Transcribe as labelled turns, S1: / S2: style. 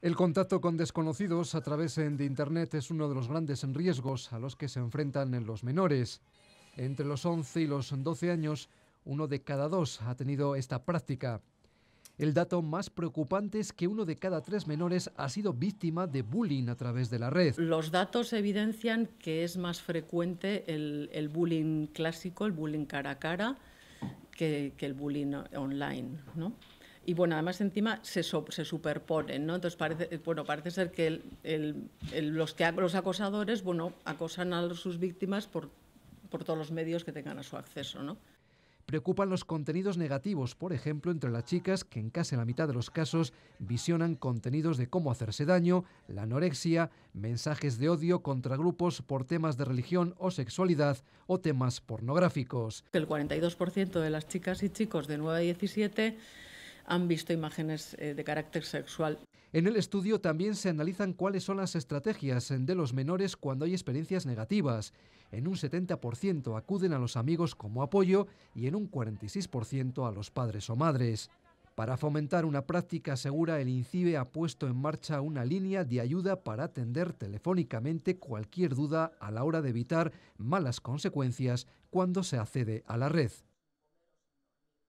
S1: El contacto con desconocidos a través eh, de Internet es uno de los grandes riesgos a los que se enfrentan en eh, los menores. Entre los 11 y los 12 años, uno de cada dos ha tenido esta práctica. El dato más preocupante es que uno de cada tres menores ha sido víctima de bullying a través de la red. Los datos evidencian
S2: que es más frecuente el, bullying clásico, el bullying cara a cara, que, que el bullying online. ¿no? y bueno, además encima se, superponen, ¿no? Entonces parece, eh, bueno, parece ser que los, acosadores, bueno, acosan a sus víctimas por, todos los medios que tengan a su acceso,
S1: Preocupan los contenidos negativos, por ejemplo, entre las chicas que en casi la mitad de los casos visionan contenidos de cómo hacerse daño, la anorexia, mensajes de odio contra grupos por temas de religión o sexualidad o temas pornográficos.
S2: El 42% de las chicas y chicos de 9 a 17 han visto imágenes eh, de carácter
S1: sexual. En el estudio también se analizan cuáles son las estrategias eh, de los menores cuando hay experiencias negativas. En un 70% acuden a los amigos como apoyo y en un 46% a los padres o madres. Para fomentar una práctica segura, el INCIBE ha puesto en marcha una línea de ayuda para atender telefónicamente cualquier duda a la hora de evitar malas consecuencias cuando se accede a la red.